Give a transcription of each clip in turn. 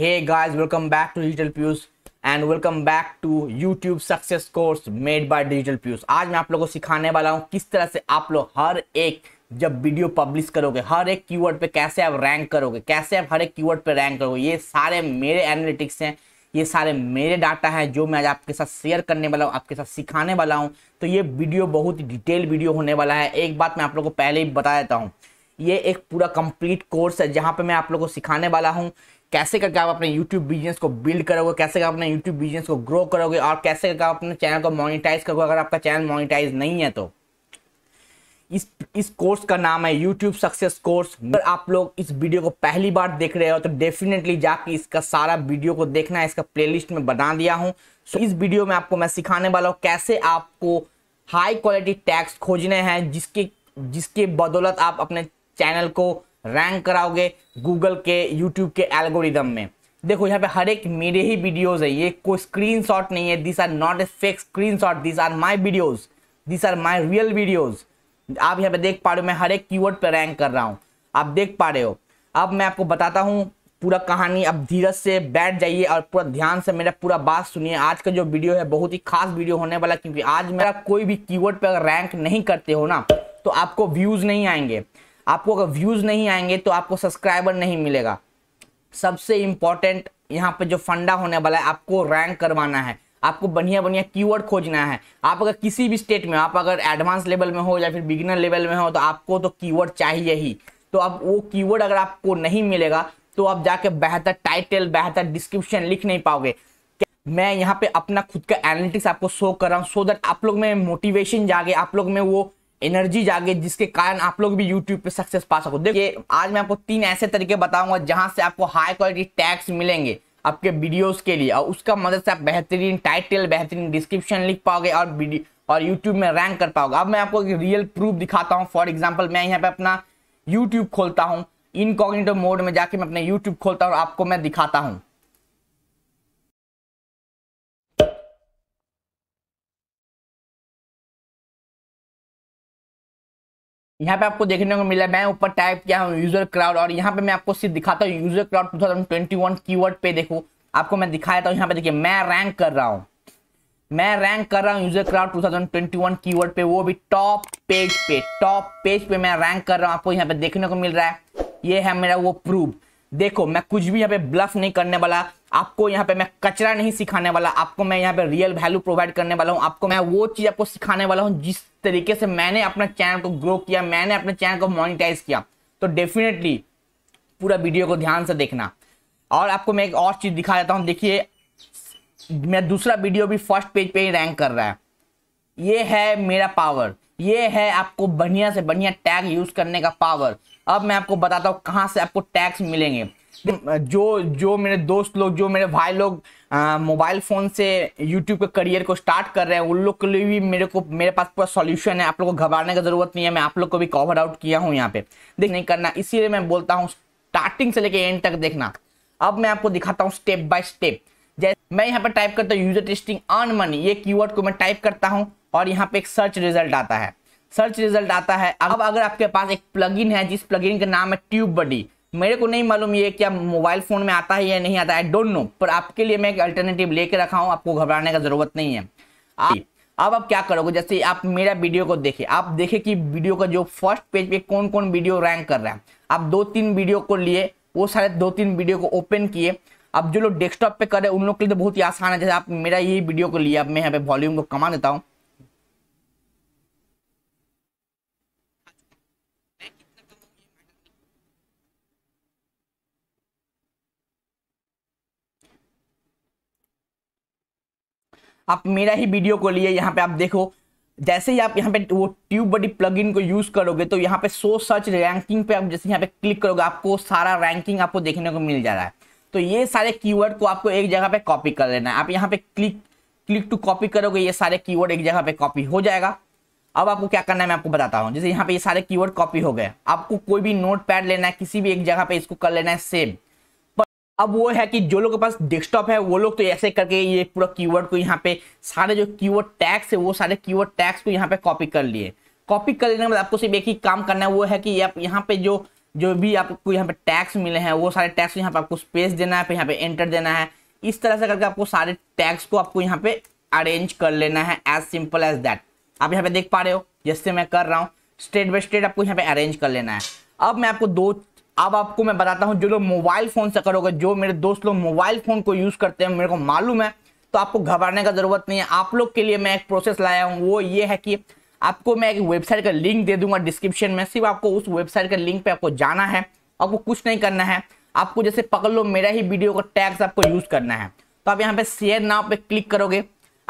Hey guys, welcome back to Digital pews and welcome back to YouTube success course made by digital pews आज मैं आप लोगों को सिखाने वाला हूँ किस तरह से आप लोग हर एक जब वीडियो पब्लिश करोगे हर एक कीवर्ड पे कैसे आप रैंक करोगे कैसे आप हर एक कीवर्ड पे रैंक करोगे ये सारे मेरे एनालिटिक्स हैं ये सारे मेरे डाटा हैं जो मैं आज आपके साथ शेयर करने वाला हूँ आपके साथ सिखाने वाला हूँ तो ये वीडियो बहुत ही डिटेल वीडियो होने वाला है एक बात मैं आप लोग को पहले ही बता देता हूँ ये एक पूरा कंप्लीट कोर्स है जहाँ पे मैं आप लोगों को सिखाने वाला हूँ कैसे करके आप अपने यूट्यूब बिजनेस को बिल्ड करोगे कैसे आप अपने यूट्यूब बिजनेस को ग्रो करोगे और कैसे करके आप अपने चैनल को मोनिटाइज करोगे अगर आपका चैनल मोनिटाइज नहीं है तो इस इस कोर्स का नाम है यूट्यूब सक्सेस कोर्स अगर आप लोग इस वीडियो को पहली बार देख रहे हो तो डेफिनेटली जाके इसका सारा वीडियो को देखना है इसका प्लेलिस्ट में बना दिया हूँ सो so, इस वीडियो में आपको मैं सिखाने वाला हूँ कैसे आपको हाई क्वालिटी टैक्स खोजने हैं जिसके जिसके बदौलत आप अपने चैनल को रैंक कराओगे गूगल के यूट्यूब के एल्गोरिदम में देखो यहाँ पे हर एक मेरे ही वीडियोस है ये कोई स्क्रीन नहीं है this are not a fake shot this are my videos this are my real videos आप यहाँ पे देख पा रहे हो मैं हर एक कीवर्ड पे रैंक कर रहा हूँ आप देख पा रहे हो अब मैं आपको बताता हूँ पूरा कहानी अब धीरज से बैठ जाइए और पूरा ध्यान से मेरा पूरा बात सुनिए आज का जो वीडियो है बहुत ही खास वीडियो होने वाला क्योंकि आज मेरा कोई भी कीवर्ड पे अगर रैंक नहीं करते हो ना तो आपको व्यूज नहीं आएंगे आपको अगर व्यूज़ नहीं आएंगे तो आपको सब्सक्राइबर नहीं मिलेगा सबसे इंपॉर्टेंट यहाँ पे जो फंडा होने वाला है आपको रैंक करवाना है आपको बढ़िया बढ़िया कीवर्ड खोजना है आप अगर किसी भी स्टेट में आप अगर एडवांस लेवल में हो या फिर बिगिनर लेवल में हो तो आपको तो कीवर्ड चाहिए ही तो अब वो कीवर्ड अगर आपको नहीं मिलेगा तो आप जाके बेहतर टाइटल बेहतर डिस्क्रिप्शन लिख नहीं पाओगे मैं यहाँ पे अपना खुद का एनालिटिक्स आपको शो कर रहा हूँ सो दैट आप लोग में मोटिवेशन जागे आप लोग में वो एनर्जी जागे जिसके कारण आप लोग भी यूट्यूब पे सक्सेस पा सको देखिए आज मैं आपको तीन ऐसे तरीके बताऊंगा जहां से आपको हाई क्वालिटी टैक्स मिलेंगे आपके वीडियोस के लिए और उसका मदद से आप बेहतरीन टाइटल बेहतरीन डिस्क्रिप्शन लिख पाओगे और और यूट्यूब में रैंक कर पाओगे अब मैं आपको एक रियल प्रूफ दिखाता हूँ फॉर एग्जाम्पल मैं यहाँ पे अपना यूट्यूब खोलता हूँ इनकॉग्निटो मोड में जाके मैं अपने यूट्यूब खोलता हूँ आपको मैं दिखाता हूँ यहाँ पे आपको देखने को मिला मैं ऊपर टाइप किया हूँ यूजर क्राउड और यहाँ पे मैं आपको सिर्फ दिखाता हूँ user crowd two thousand twenty one की वर्ड पे देखो आपको मैं दिखाया था यहाँ पे देखिए मैं रैंक कर रहा हूँ मैं रैंक कर रहा हूँ user crowd two thousand twenty one की वर्ड पे वो भी टॉप पेज पे टॉप पेज पे मैं रैंक कर रहा हूँ आपको यहाँ पे देखने को मिल रहा है ये है मेरा वो प्रूफ देखो मैं कुछ भी यहाँ पे ब्लफ नहीं करने वाला आपको यहाँ पे मैं कचरा नहीं सिखाने वाला आपको मैं यहाँ पे रियल वैल्यू प्रोवाइड करने वाला हूँ आपको मैं वो चीज़ आपको सिखाने वाला हूँ जिस तरीके से मैंने अपना चैनल को ग्रो किया मैंने अपने चैनल को मोनिटाइज किया तो डेफिनेटली पूरा वीडियो को ध्यान से देखना और आपको मैं एक और चीज़ दिखा देता हूँ देखिए मैं दूसरा वीडियो भी फर्स्ट पेज पे ही रैंक कर रहा है ये है मेरा पावर ये है आपको बढ़िया से बढ़िया टैग यूज़ करने का पावर अब मैं आपको बताता हूँ कहाँ से आपको टैग्स मिलेंगे जो जो मेरे दोस्त लोग जो मेरे भाई लोग मोबाइल फ़ोन से यूट्यूब के करियर को स्टार्ट कर रहे हैं उन लोग के लिए भी मेरे को मेरे पास पूरा सॉल्यूशन है आप लोग को घबराने की ज़रूरत नहीं है मैं आप लोग को भी कवर आउट किया हूँ यहाँ पे देख नहीं करना इसीलिए मैं बोलता हूँ स्टार्टिंग से लेके एंड तक देखना अब मैं आपको दिखाता हूँ स्टेप बाय स्टेप जैसे मैं यहाँ पर टाइप करता हूँ यूजर टेस्टिंग अर्न मनी ये की को मैं टाइप करता हूँ और यहाँ पे एक सर्च रिजल्ट आता है सर्च रिजल्ट आता है अब अगर आपके पास एक प्लगइन है जिस प्लगइन का नाम है ट्यूब बडी मेरे को नहीं मालूम ये क्या मोबाइल फ़ोन में आता है या नहीं आता आई डोंट नो पर आपके लिए मैं एक अल्टरनेटिव लेके रखा हूँ आपको घबराने का ज़रूरत नहीं है आप अब आप क्या करोगे जैसे आप मेरा वीडियो को देखे आप देखे कि वीडियो का जो फर्स्ट पेज पे कौन कौन वीडियो रैंक कर रहा है आप दो तीन वीडियो को लिए वो सारे दो तीन वीडियो को ओपन किए अब जो लोग डेस्कटॉप पे कर रहे हैं उन लोग के लिए तो बहुत ही आसान है जैसे आप मेरा ये वीडियो को लिए अब मैं यहाँ पे वॉल्यूम को कमा देता हूँ आप मेरा ही वीडियो को लिए यहाँ पे आप देखो जैसे ही आप यहाँ पे वो ट्यूब बडी प्लग को यूज करोगे तो यहाँ पे सो सर्च रैंकिंग पे आप जैसे यहाँ पे क्लिक करोगे आपको सारा रैंकिंग आपको देखने को मिल जा रहा है तो ये सारे कीवर्ड को आपको एक जगह पे कॉपी कर लेना है आप यहाँ पे क्लिक क्लिक टू कॉपी करोगे ये सारे कीवर्ड एक जगह पे कॉपी हो जाएगा अब आपको क्या करना है मैं आपको बताता हूँ जैसे यहाँ पे ये सारे कीवर्ड कॉपी हो गए आपको कोई भी नोट पैड लेना है किसी भी एक जगह पे इसको कर लेना है सेम अब वो है कि जो लोग के पास डेस्कटॉप है वो लोग तो ऐसे करके ये पूरा कीवर्ड को यहाँ पे सारे जो कीवर्ड टैग्स है वो सारे कीवर्ड टैग्स को यहाँ पे कॉपी कर लिए कॉपी कर लेने के बाद आपको सिर्फ एक ही काम करना है वो है कि आप यहाँ पे जो जो भी आपको यहाँ पे टैक्स मिले हैं वो सारे टैक्स यहाँ पे आपको स्पेस देना है फिर यहाँ पे एंटर देना है इस तरह से करके आपको सारे टैक्स को आपको यहाँ पे अरेंज कर लेना है एज सिंपल एज दैट आप यहाँ पे देख पा रहे हो जैसे मैं कर रहा हूँ स्टेट बाई स्टेट आपको यहाँ पे अरेंज कर लेना है अब मैं आपको दो अब आपको मैं बताता हूँ जो लोग मोबाइल फोन से करोगे जो मेरे दोस्त लोग मोबाइल फोन को यूज करते हैं मेरे को मालूम है तो आपको घबराने का जरूरत नहीं है आप लोग के लिए मैं एक प्रोसेस लाया हूँ वो ये है कि आपको मैं एक वेबसाइट का लिंक दे दूंगा डिस्क्रिप्शन में सिर्फ आपको उस वेबसाइट का लिंक पे आपको जाना है आपको कुछ नहीं करना है आपको जैसे पकड़ लो मेरा ही वीडियो का टैग्स आपको यूज करना है तो आप यहाँ पे शेयर नाव पे क्लिक करोगे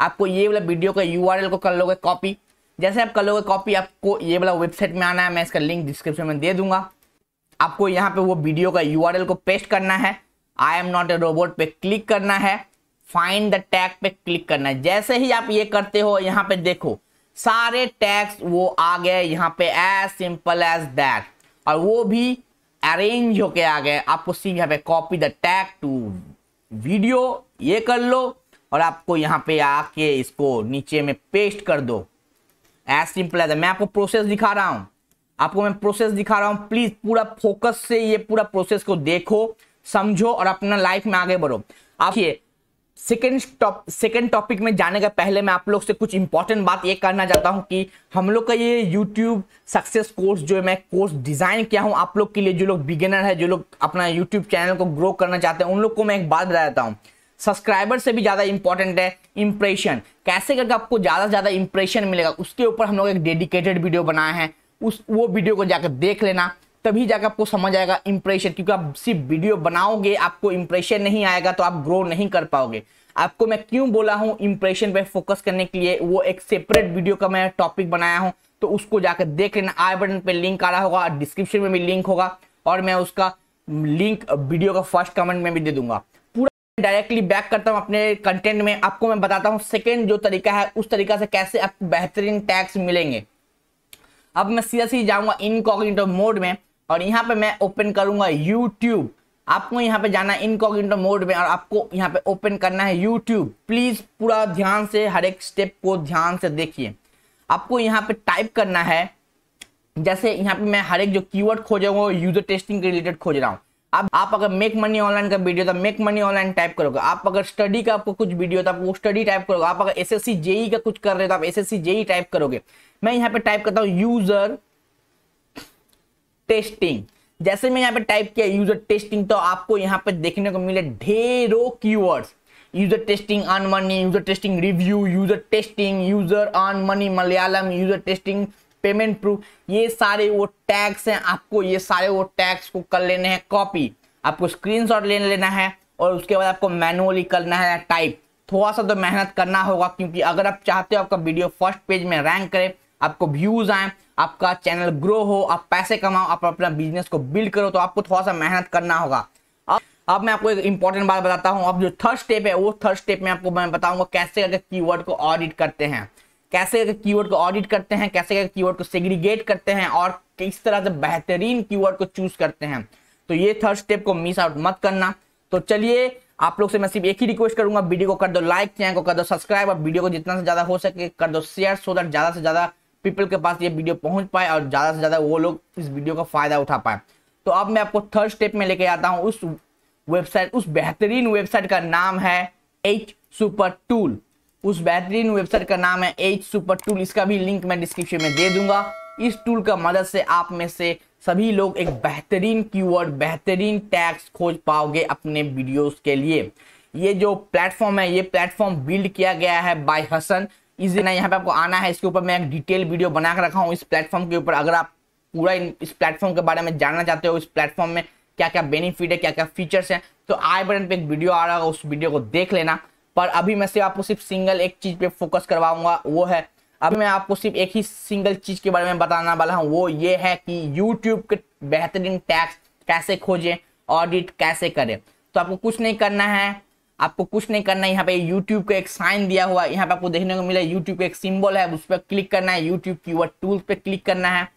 आपको ये वाला वीडियो का यू को कर लोगे कॉपी जैसे आप कर लोगे कॉपी आपको ये वाला वेबसाइट में आना है मैं इसका लिंक डिस्क्रिप्शन में दे दूंगा आपको यहाँ पे वो वीडियो का यू को पेस्ट करना है I am not a robot पे क्लिक करना है फाइंड द टैग पे क्लिक करना है जैसे ही आप ये करते हो यहाँ पे देखो सारे टैग्स वो आ गए यहाँ पे एज सिंपल एज दैट और वो भी अरेंज होके आ गए आपको सिर्फ यहाँ पे copy the tag to video ये कर लो और आपको यहाँ पे आके इसको नीचे में पेस्ट कर दो एज सिंपल एज मैं आपको प्रोसेस दिखा रहा हूँ आपको मैं प्रोसेस दिखा रहा हूँ प्लीज पूरा फोकस से ये पूरा प्रोसेस को देखो समझो और अपना लाइफ में आगे बढ़ो आप ये सेकेंड टॉप सेकेंड टॉपिक में जाने का पहले मैं आप लोग से कुछ इंपॉर्टेंट बात ये करना चाहता हूँ कि हम लोग का ये यूट्यूब सक्सेस कोर्स जो मैं कोर्स डिज़ाइन किया हूँ आप लोग के लिए जो लोग बिगिनर है जो लोग अपना यूट्यूब चैनल को ग्रो करना चाहते हैं उन लोग को मैं एक बात बता देता हूँ सब्सक्राइबर से भी ज़्यादा इंपॉर्टेंट है इंप्रेशन कैसे करके आपको ज़्यादा से ज़्यादा इंप्रेशन मिलेगा उसके ऊपर हम लोग एक डेडिकेटेड वीडियो बनाया है उस वो वीडियो को जाकर देख लेना तभी जाकर आपको समझ आएगा इंप्रेशन क्योंकि आप सिर्फ वीडियो बनाओगे आपको इंप्रेशन नहीं आएगा तो आप ग्रो नहीं कर पाओगे आपको मैं क्यों बोला हूं इंप्रेशन पे फोकस करने के लिए वो एक सेपरेट वीडियो का मैं टॉपिक बनाया हूं तो उसको जाकर देख लेना आई बटन पे लिंक आ रहा होगा डिस्क्रिप्शन में भी लिंक होगा और मैं उसका लिंक वीडियो का फर्स्ट कमेंट में भी दे दूंगा पूरा डायरेक्टली बैक करता हूँ अपने कंटेंट में आपको मैं बताता हूँ सेकेंड जो तरीका है उस तरीका से कैसे आपको बेहतरीन टैक्स मिलेंगे अब मैं सीधा सी जाऊंगा इनकॉग्निटो मोड में और यहाँ पे मैं ओपन करूंगा यूट्यूब आपको यहाँ पे जाना है इनकॉग्निटो मोड में और आपको यहाँ पे ओपन करना है यूट्यूब प्लीज पूरा ध्यान से हर एक स्टेप को ध्यान से देखिए आपको यहाँ पे टाइप करना है जैसे यहाँ पे मैं हर एक जो कीवर्ड रहा हूँ यूजर टेस्टिंग के रिलेटेड खोज रहा हूँ अब आप अगर मेक मनी ऑनलाइन का वीडियो था मेक मनी ऑनलाइन टाइप करोगे आप अगर स्टडी का आपको कुछ वीडियो तो था वो स्टडी टाइप करोगे आप अगर एस एस जेई का कुछ कर रहे हो तो आप एस एस जेई टाइप करोगे मैं यहाँ पे टाइप करता हूँ यूजर टेस्टिंग जैसे मैं यहाँ पे टाइप किया यूजर टेस्टिंग तो आपको यहाँ पे देखने को मिले ढेरों keywords user testing on money user testing review user testing user on money Malayalam user testing payment proof ये सारे वो टैक्स हैं आपको ये सारे वो टैक्स को कर लेने हैं कॉपी आपको स्क्रीनशॉट ले लेना है और उसके बाद आपको मैनुअली करना है टाइप थोड़ा सा तो मेहनत करना होगा क्योंकि अगर आप चाहते हो आपका वीडियो फर्स्ट पेज में रैंक करे आपको व्यूज आए आपका चैनल ग्रो हो आप पैसे कमाओ आप अपना बिजनेस को बिल्ड करो तो आपको थोड़ा सा मेहनत करना होगा अब अब मैं आपको एक इंपॉर्टेंट बात बताता हूँ अब जो थर्ड स्टेप है वो थर्ड स्टेप में आपको मैं बताऊंगा कैसे अगर कीवर्ड को ऑडिट करते हैं कैसे कीवर्ड को ऑडिट करते हैं कैसे कीवर्ड को सेग्रीगेट करते हैं और किस तरह से बेहतरीन कीवर्ड को चूज करते हैं तो ये थर्ड स्टेप को मिस आउट मत करना तो चलिए आप लोग से मैं सिर्फ एक ही रिक्वेस्ट करूंगा वीडियो को कर दो लाइक चैनल को कर दो सब्सक्राइब और वीडियो को जितना से ज्यादा हो सके कर दो शेयर सो दैट ज्यादा से ज्यादा पीपल के पास ये वीडियो पहुंच पाए और ज्यादा से ज्यादा वो लोग इस वीडियो का फायदा उठा पाए तो अब मैं आपको थर्ड स्टेप में लेके आता हूँ उस वेबसाइट उस बेहतरीन वेबसाइट का नाम है एच सुपर टूल उस बेहतरीन वेबसाइट का नाम है एच सुपर टूल इसका भी लिंक मैं डिस्क्रिप्शन में दे दूंगा इस टूल का मदद से आप में से सभी लोग एक बेहतरीन कीवर्ड बेहतरीन टैक्स खोज पाओगे अपने वीडियोस के लिए ये जो प्लेटफॉर्म है ये प्लेटफॉर्म बिल्ड किया गया है बाय हसन इस दिन यहाँ पे आपको आना है इसके ऊपर मैं एक डिटेल वीडियो बना कर रखा हूँ इस प्लेटफॉर्म के ऊपर अगर आप पूरा इस प्लेटफॉर्म के बारे में जानना चाहते हो इस प्लेटफॉर्म में क्या क्या बेनिफिट है क्या क्या फीचर्स हैं तो आई बटन पे एक वीडियो आ रहा है उस वीडियो को देख लेना पर अभी मैं सिर्फ आपको सिर्फ सिंगल एक चीज पे फोकस करवाऊंगा वो है अभी मैं आपको सिर्फ एक ही सिंगल चीज के बारे में बताना वाला हूँ वो ये है कि यूट्यूब के बेहतरीन टैक्स कैसे खोजें ऑडिट कैसे करें तो आपको कुछ नहीं करना है आपको कुछ नहीं करना है यहाँ पे यूट्यूब का एक साइन दिया हुआ यहाँ पे आपको देखने को मिला यूट्यूब का एक सिम्बल है उस पर क्लिक करना है यूट्यूब की वर्ड टूल पे क्लिक करना है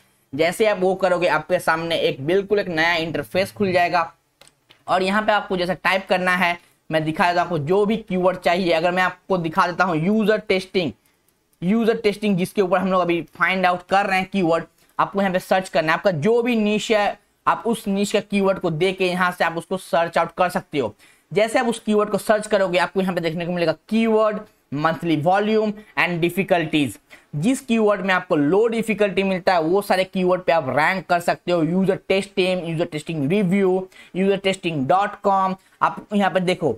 जैसे आप वो करोगे आपके सामने एक बिल्कुल एक नया इंटरफेस खुल जाएगा और यहाँ पे आपको जैसे टाइप करना है मैं दिखा देता हूँ जो भी कीवर्ड चाहिए अगर मैं आपको दिखा देता हूँ यूजर टेस्टिंग यूजर टेस्टिंग जिसके ऊपर हम लोग अभी फाइंड आउट कर रहे हैं कीवर्ड आपको यहाँ पे सर्च करना है आपका जो भी नीच है आप उस नीच का कीवर्ड को दे के यहाँ से आप उसको सर्च आउट कर सकते हो जैसे आप उस कीवर्ड को सर्च करोगे आपको यहाँ पे देखने को मिलेगा keyword monthly volume and difficulties जिस कीवर्ड में आपको लो डिफिकल्टी मिलता है वो सारे कीवर्ड पे आप रैंक कर सकते हो user testing user testing review user testing dot com आप यहाँ पर देखो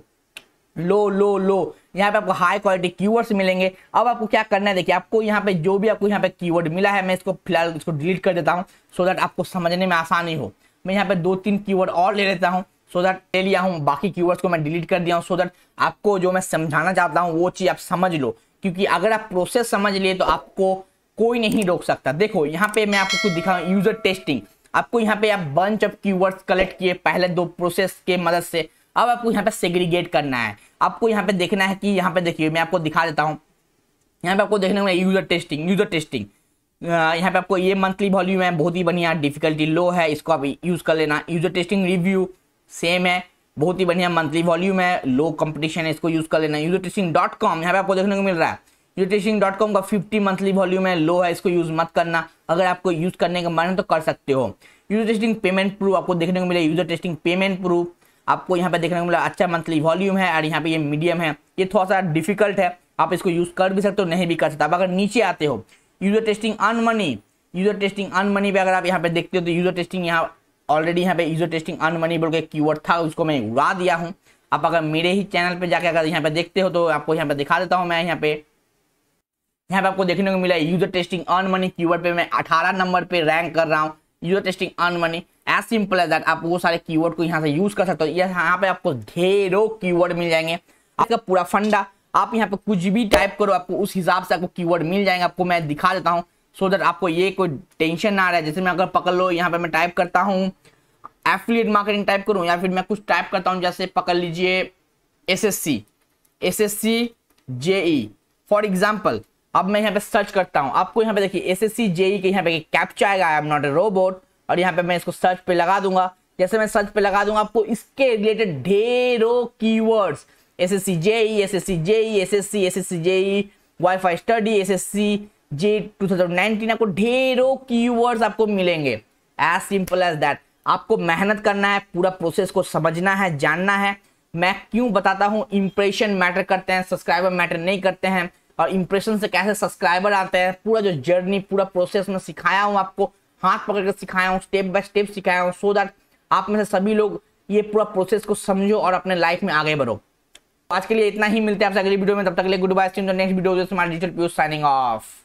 लो लो लो यहाँ पे आपको हाई क्वालिटी कीवर्ड्स मिलेंगे अब आपको क्या करना है देखिए आपको यहाँ पे जो भी आपको यहाँ पे कीवर्ड मिला है मैं इसको फिलहाल इसको डिलीट कर देता हूँ सो so दैट आपको समझने में आसानी हो मैं यहाँ पे दो तीन कीवर्ड और ले लेता हूँ सो दैट ले लिया हूँ बाकी कीवर्ड्स को मैं डिलीट कर दिया हूँ सो दैट आपको जो मैं समझाना चाहता हूँ वो चीज़ आप समझ लो क्योंकि अगर आप प्रोसेस समझ लिए तो आपको कोई नहीं रोक सकता देखो यहाँ पे मैं आपको कुछ दिखाऊँ यूजर टेस्टिंग आपको यहाँ पे आप बंच ऑफ कीवर्ड्स कलेक्ट किए पहले दो प्रोसेस के मदद से अब आपको यहाँ पे सेग्रीगेट करना है आपको यहाँ पे देखना है कि यहाँ पे देखिए मैं आपको दिखा देता हूँ यहाँ पे आपको देखना में यूजर टेस्टिंग यूजर टेस्टिंग यहाँ पे आपको ये मंथली वॉल्यूम है बहुत ही बढ़िया डिफिकल्टी लो है इसको आप यूज कर लेना यूजर टेस्टिंग रिव्यू सेम है बहुत ही बढ़िया मंथली वॉल्यूम है लो कंपटीशन है इसको यूज कर लेना यूजो टीचिंग डॉट कॉम यहाँ पे आपको देखने को मिल रहा है यूजो टीचिंग डॉट कॉम का फिफ्टी मंथली वॉल्यूम है लो है इसको यूज मत करना अगर आपको यूज करने का मन है तो कर सकते हो यूजो टेस्टिंग पेमेंट प्रूफ आपको देखने को मिले यूजो टेस्टिंग पेमेंट प्रूफ आपको यहाँ पे देखने को मिला अच्छा मंथली वॉल्यूम है और यहाँ पे ये मीडियम है ये थोड़ा सा डिफिकल्ट है आप इसको यूज कर भी सकते हो नहीं भी कर सकते आप अगर नीचे आते हो user testing on money user testing on money पे अगर आप यहाँ पे देखते हो तो यूजर टेस्टिंग यहाँ ऑलरेडी यहाँ पे यूजर टेस्टिंग अनमनी बोल के कीवर्ड था उसको मैं उड़ा दिया हूँ आप अगर मेरे ही चैनल पे जाके अगर यहाँ पे देखते हो तो आपको यहाँ पे दिखा देता हूँ मैं यहाँ पे यहाँ पे आपको देखने को मिला है user testing on money keyword पे मैं अठारह नंबर पे रैंक कर रहा हूँ user testing on money as simple as that आप वो सारे कीवर्ड को यहाँ से यूज कर सकते हो यहाँ पे आपको ढेरों कीवर्ड मिल जाएंगे आपका पूरा फंडा आप यहाँ पे कुछ भी टाइप करो आपको उस हिसाब से आपको कीवर्ड मिल जाएंगे आपको मैं दिखा देता हूँ सो so दैट आपको ये कोई टेंशन ना रहा है जैसे मैं अगर पकड़ लो यहाँ पे मैं टाइप करता हूँ एफिलियट मार्केटिंग टाइप करूँ या फिर मैं कुछ टाइप करता हूँ जैसे पकड़ लीजिए S S C S S C JE for example अब मैं यहाँ पे सर्च करता हूँ आपको यहाँ पे देखिए एस एस सी जेई के यहाँ पे कैप्चा आएगा I am not a robot और यहाँ पे मैं इसको सर्च पे लगा दूंगा जैसे मैं सर्च पे लगा दूंगा आपको इसके रिलेटेड ढेरों words S S C JE S S C JE S S C S S C JE wifi study S S C J two आपको ढेरों कीवर्ड्स आपको मिलेंगे एज सिंपल एज दैट आपको मेहनत करना है पूरा प्रोसेस को समझना है जानना है मैं क्यों बताता हूँ इंप्रेशन मैटर करते हैं सब्सक्राइबर मैटर नहीं करते हैं और इंप्रेशन से कैसे सब्सक्राइबर आते हैं पूरा जो जर्नी पूरा प्रोसेस में सिखाया हूँ आपको हाथ पकड़ कर सिखाया हूँ स्टेप बाय स्टेप सिखाया हूँ सो दैट आप में से सभी लोग ये पूरा प्रोसेस को समझो और अपने लाइफ में आगे बढ़ो आज के लिए इतना ही मिलते हैं आपसे अगली वीडियो में तब तक के लिए goodbye next video signing of